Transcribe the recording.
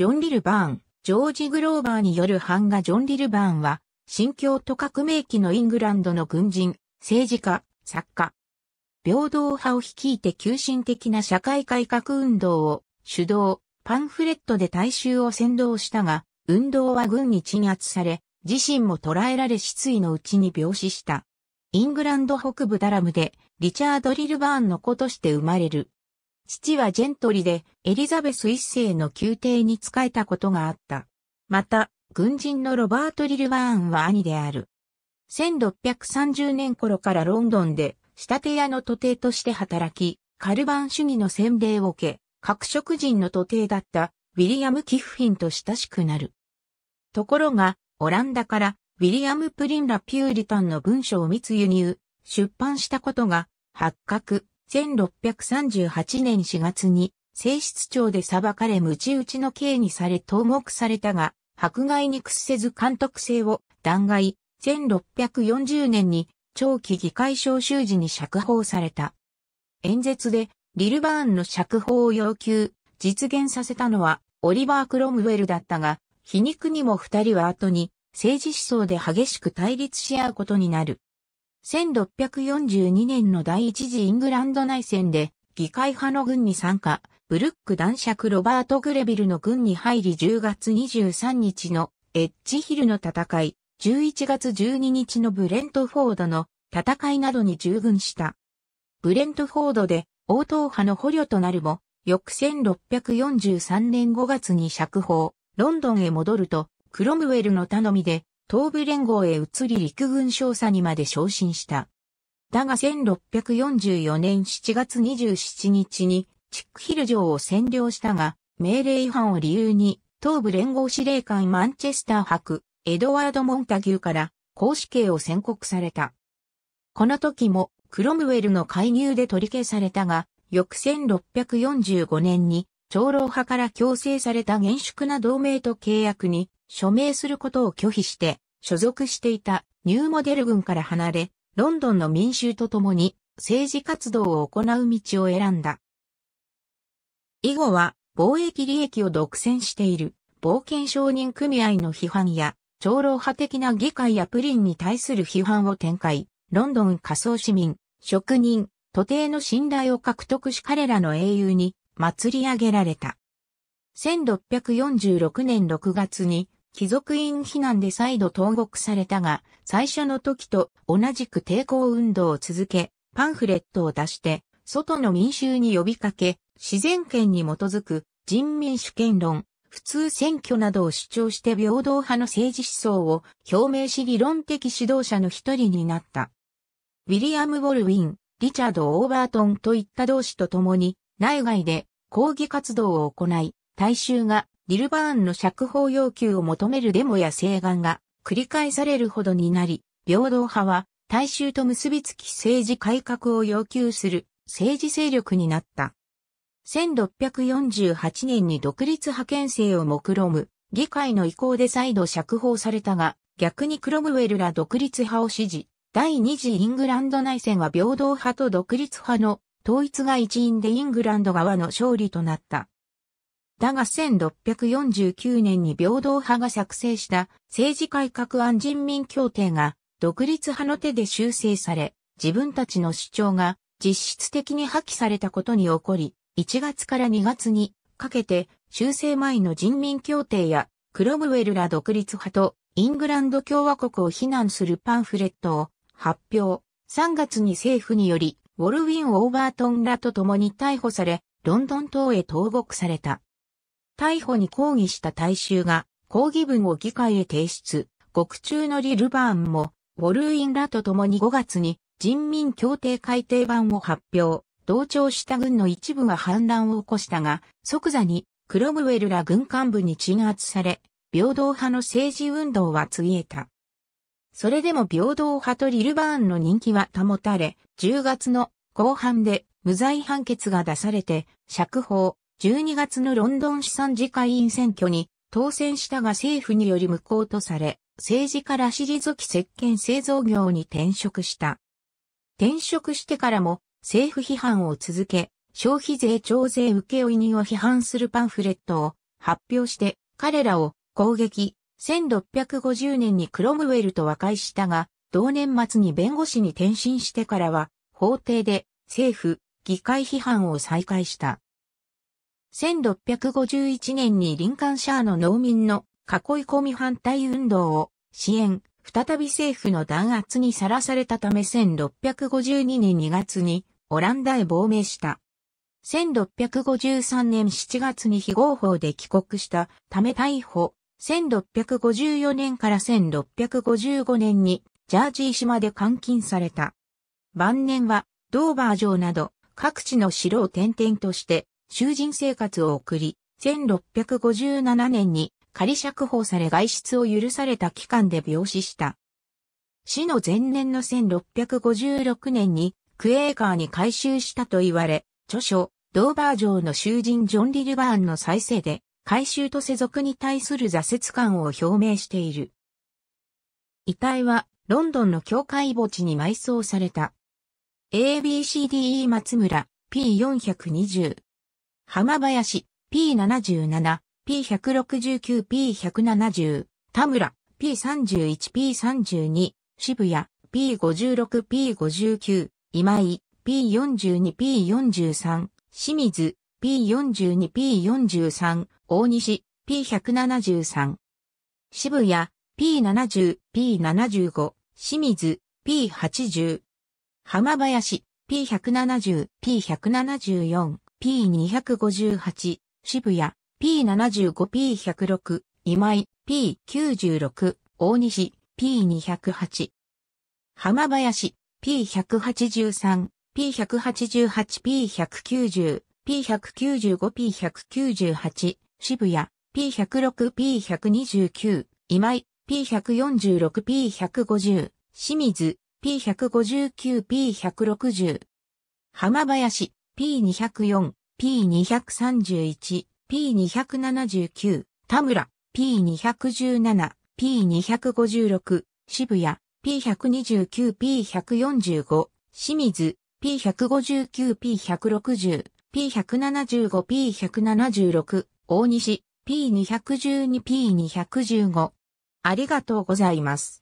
ジョン・リルバーン、ジョージ・グローバーによる版画ジョン・リルバーンは、新教と革命期のイングランドの軍人、政治家、作家。平等派を率いて急進的な社会改革運動を主導、パンフレットで大衆を先導したが、運動は軍に鎮圧され、自身も捕らえられ失意のうちに病死した。イングランド北部ダラムで、リチャード・リルバーンの子として生まれる。父はジェントリでエリザベス一世の宮廷に仕えたことがあった。また、軍人のロバート・リルワーンは兄である。1630年頃からロンドンで仕立て屋の徒弟として働き、カルバン主義の洗礼を受け、各職人の徒弟だったウィリアム・キフフィンと親しくなる。ところが、オランダからウィリアム・プリンラ・ピューリタンの文書を密輸入、出版したことが発覚。1638年4月に、正室長で裁かれ無知打ちの刑にされ投獄されたが、迫害に屈せず監督制を弾劾、1640年に長期議会召集時に釈放された。演説でリルバーンの釈放を要求、実現させたのはオリバー・クロムウェルだったが、皮肉にも二人は後に政治思想で激しく対立し合うことになる。1642年の第一次イングランド内戦で、議会派の軍に参加、ブルック男爵ロバート・グレビルの軍に入り10月23日のエッジヒルの戦い、11月12日のブレントフォードの戦いなどに従軍した。ブレントフォードで王党派の捕虜となるも、翌1643年5月に釈放、ロンドンへ戻ると、クロムウェルの頼みで東部連合へ移り陸軍少佐にまで昇進した。だが1644年7月27日にチックヒル城を占領したが、命令違反を理由に、東部連合司令官マンチェスター博、エドワード・モンタギューから、公死刑を宣告された。この時も、クロムウェルの介入で取り消されたが、翌1645年に、長老派から強制された厳粛な同盟と契約に署名することを拒否して、所属していたニューモデル軍から離れ、ロンドンの民衆と共に政治活動を行う道を選んだ。以後は貿易利益を独占している冒険商人組合の批判や、長老派的な議会やプリンに対する批判を展開、ロンドン仮想市民、職人、徒弟の信頼を獲得し彼らの英雄に祭り上げられた。1646年6月に貴族院避難で再度投獄されたが、最初の時と同じく抵抗運動を続け、パンフレットを出して、外の民衆に呼びかけ、自然権に基づく人民主権論、普通選挙などを主張して平等派の政治思想を表明し理論的指導者の一人になった。ウィリアム・ウォルウィン、リチャード・オーバートンといった同志と共に、内外で抗議活動を行い、大衆がリルバーンの釈放要求を求めるデモや請願が繰り返されるほどになり、平等派は大衆と結びつき政治改革を要求する政治勢力になった。1648年に独立派遣制を目論む議会の意向で再度釈放されたが、逆にクロムウェルら独立派を支持。第二次イングランド内戦は平等派と独立派の統一が一因でイングランド側の勝利となった。だが1649年に平等派が作成した政治改革案人民協定が独立派の手で修正され、自分たちの主張が実質的に破棄されたことに起こり、1月から2月にかけて修正前の人民協定やクロムウェルら独立派とイングランド共和国を非難するパンフレットを発表。3月に政府によりウォルウィン・オーバートンらと共に逮捕され、ロンドン島へ投獄された。逮捕に抗議した大衆が抗議文を議会へ提出。獄中のリ・ルバーンも、ウォルーインらと共に5月に人民協定改定版を発表。同調した軍の一部が反乱を起こしたが、即座にクロムウェルら軍幹部に鎮圧され、平等派の政治運動は継げえた。それでも平等派とリルバーンの人気は保たれ、10月の後半で無罪判決が出されて釈放、12月のロンドン資産次会員選挙に当選したが政府により無効とされ、政治から退き石鹸製造業に転職した。転職してからも政府批判を続け、消費税徴税請負人を批判するパンフレットを発表して彼らを攻撃、1650年にクロムウェルと和解したが、同年末に弁護士に転身してからは、法廷で政府、議会批判を再開した。1651年にリンカンシャーの農民の囲い込み反対運動を支援、再び政府の弾圧にさらされたため1652年2月にオランダへ亡命した。1653年7月に非合法で帰国したため逮捕。1654年から1655年にジャージー島で監禁された。晩年はドーバー城など各地の城を転々として囚人生活を送り、1657年に仮釈放され外出を許された期間で病死した。死の前年の1656年にクエーカーに改修したと言われ、著書、ドーバー城の囚人ジョン・リルバーンの再生で、改修と世俗に対する挫折感を表明している。遺体はロンドンの教会墓地に埋葬された。ABCDE 松村 P420 浜林、P77、P169、P170、田村、P31、P32、渋谷、P56、P59、今井、P42、P43、清水、P42、P43、大西、P173。渋谷、P70、P75、清水、P80。浜林、P170、P174、P258、渋谷、P75、P106、今井、P96、大西、P208。浜林、P183、P188、P190、P195、P198、渋谷、P106、P129、今井、P146、P150、清水、P159、P160。浜林、P204、P231、P279、田村、P217、P256、渋谷、P129、P145、清水、P159、P160、P175、P176、大西、P212、P215。ありがとうございます。